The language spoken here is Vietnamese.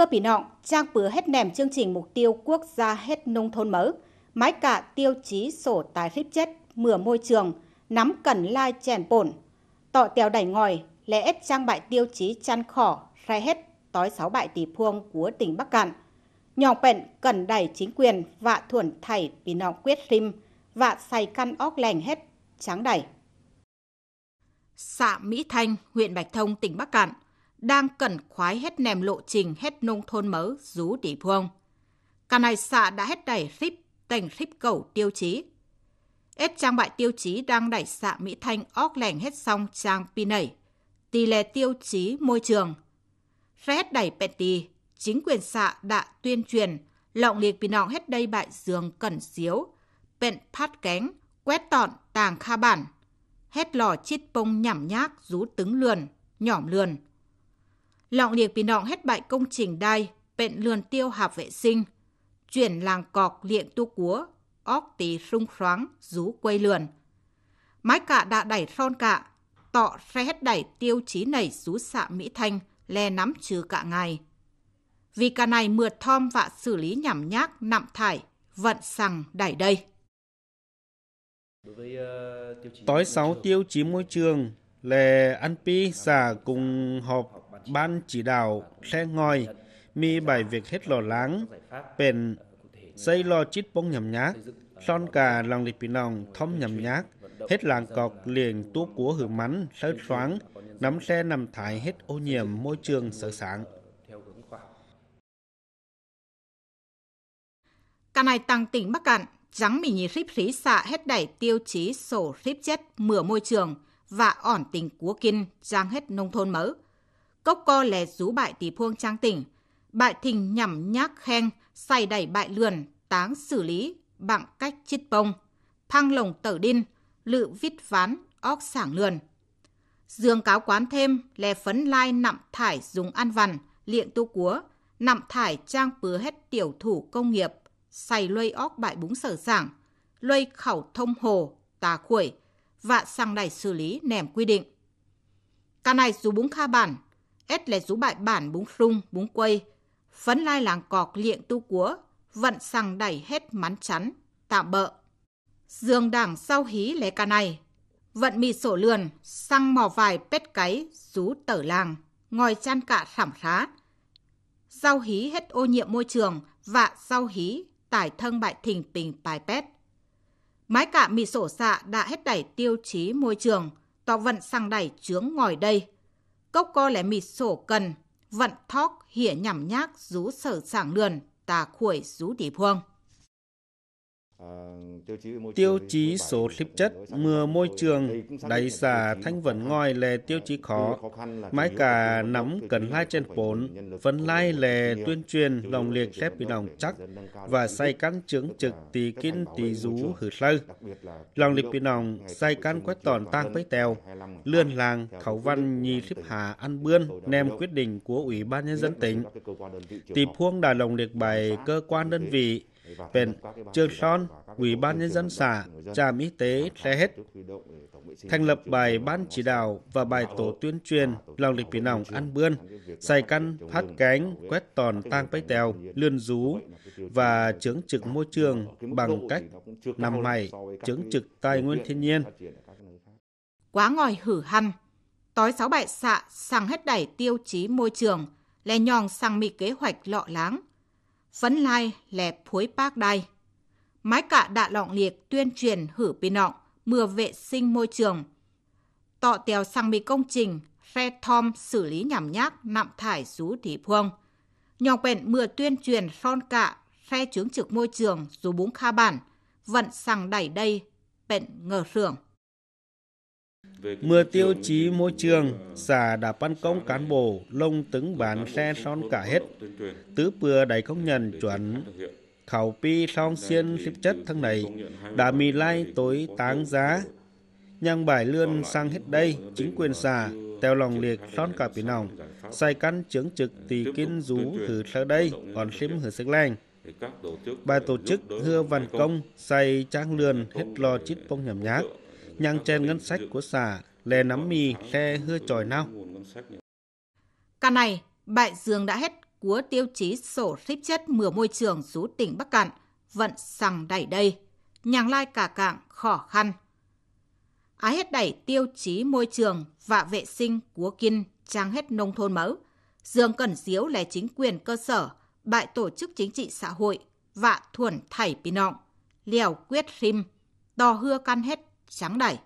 thưa Pì Nọng, Trang bứa hết nẻm chương trình mục tiêu quốc gia hết nông thôn mới, mái cả tiêu chí sổ tài rít chết, mửa môi trường, nắm cần lai chèn bổn, tọ tèo đẩy ngòi, lẽ ép trang bại tiêu chí chăn khỏ, rai hết, tối sáu bại tỷ phương của tỉnh Bắc Cạn. Nhòng bệnh cần đẩy chính quyền vạ thuần thảy Pì Nọng quyết rim, vạ xài căn óc lành hết, tráng đẩy. Xã Mỹ Thanh, huyện Bạch Thông, tỉnh Bắc Cạn đang cẩn khoái hết nèm lộ trình hết nông thôn mới rú địa phương. Cả này xạ đã hết đẩy rip tành rip cầu tiêu chí. Hết trang bại tiêu chí đang đẩy xạ Mỹ Thanh óc lẻng hết xong trang pin nảy. Tỷ lệ tiêu chí môi trường. hết đẩy bẹt tì, chính quyền xạ đã tuyên truyền lộng liệt bị nọ hết đây bại giường cẩn xíu bẹn phát kén, quét tọn tàng kha bản. Hết lò chít bông nhảm nhác rú tứng lườn, nhỏm lườn Lọng liệt bị nọng hết bại công trình đai, bệnh lườn tiêu hạp vệ sinh. Chuyển làng cọc liện tu cúa, óc tí rung khoáng, rú quây lườn. Mái cạ đã đẩy son cạ tọ xe hết đẩy tiêu chí nảy rú xạ Mỹ Thanh, le nắm trừ cả ngày. Vì cả này mượt thom và xử lý nhảm nhác, nặng thải, vận sằng đẩy đây. Tối sáu tiêu chí môi trường, lè ăn pi xả cùng họp ban chỉ đạo xe ngồi mi bài việc hết lò láng bền xây lo chít bóng nhầm nhát son cà lòng lịch bị lòng thông nhầm nhát hết làng cọc liền tú của hưởng mắn sơ thoáng nắm xe nằm thải hết ô nhiễm môi trường sở sáng Cả này tăng tỉnh Bắc Cạn, trắng mì nhì ríp rí xạ hết đẩy tiêu chí sổ ríp chết mửa môi trường và ổn tình của kinh giang hết nông thôn mới cốc co lè rú bại tỷ phuông trang tỉnh, bại thình nhằm nhác khen, say đẩy bại lườn, táng xử lý, bằng cách chít bông, phang lồng tở đinh, lự vít ván, óc sảng lườn. Dương cáo quán thêm, lè phấn lai nặm thải dùng ăn vằn, liện tu cúa, nặm thải trang pứa hết tiểu thủ công nghiệp, say lây óc bại búng sở giảng, lây khẩu thông hồ, tà khuẩy, vạ sang đẩy xử lý nèm quy định. Cả này dù búng kha bản, ét lè rú bại bản búng rung búng quây phấn lai làng cọc liện tu cúa vận sằng đẩy hết mắn chắn tạm bợ dương đảng sau hí lé ca này vận mì sổ lườn xăng mò vài pét cái rú tở làng ngòi chăn cạ thảm khá sau hí hết ô nhiễm môi trường vạ sau hí tải thân bại thình pình bài pét mái cạ mì sổ xạ đã hết đẩy tiêu chí môi trường tỏ vận sang đẩy chướng ngòi đây cốc co lẽ mịt sổ cần, vận thóc hỉa nhảm nhác rú sở sảng lườn, tà khuổi rú tỉ phương. Tiêu chí số thiếp chất, mưa môi trường, đầy xà thanh vẫn ngòi là tiêu chí khó. Mãi cả nắm cần lai trên bốn, vẫn lai là tuyên truyền lòng liệt thép bị lòng chắc và say cắn chứng trực tì kín tì rú hử lơ. Lòng liệt bị lòng say cắn quét tòn tang bấy tèo, lươn làng, khẩu văn nhi thiếp hà ăn bươn, nem quyết định của Ủy ban Nhân dân tỉnh. Tì phuông đà lòng liệt bài cơ quan đơn vị Viện, Trường Son, Ủy ban Nhân dân xã, trạm y tế Tre Hết, thành lập bài ban chỉ đạo và bài tổ tuyên truyền lòng lịch biển nòng ăn bươn, xài căn, phát cánh, quét tòn tang bay tèo, lươn rú và chứng trực môi trường bằng cách nằm mày, chứng trực tài nguyên thiên nhiên. Quá ngòi hử hăm, tối sáu bại xạ sang hết đẩy tiêu chí môi trường, lè nhòng sang mì kế hoạch lọ láng, vẫn lai lẹp phối bác đai. Mái cạ đạ lọng liệt tuyên truyền hử pin nọng, mưa vệ sinh môi trường. Tọ tèo sang mì công trình, re thom xử lý nhảm nhác nạm thải rú thị phương. Nhọc bẹn mưa tuyên truyền son cạ, re chứng trực môi trường rú búng kha bản, vận sang đẩy đây, bèn ngờ sưởng mưa tiêu chí môi trường, xã đã phân công cán bộ, lông tướng bán xe son cả hết. Tứ bừa đầy công nhận chuẩn khẩu pi song xiên xếp chất thân này đã mì lai tối táng giá. Nhang bài lươn sang hết đây, chính quyền xã, teo lòng liệt son cả bị nòng, sai căn chứng trực tỳ kinh rú thử sau đây, còn xếm hử sức lành. Bài tổ chức hưa văn công, xây trang lươn hết lo chít bông nhầm nhác nhang trên ngân sách của xã lè nắm mì khe hưa tròi nao. Cả này, Bại Dương đã hết của tiêu chí sổ xếp chất mửa môi trường rú tỉnh Bắc Cạn, vận sằng đẩy đây, nhàng lai cả cạng khó khăn. Ái hết đẩy tiêu chí môi trường và vệ sinh của kinh trang hết nông thôn mẫu. Dương cần diếu lè chính quyền cơ sở, bại tổ chức chính trị xã hội và thuần thảy pì nọng, liều quyết rim, to hưa căn hết sáng nay.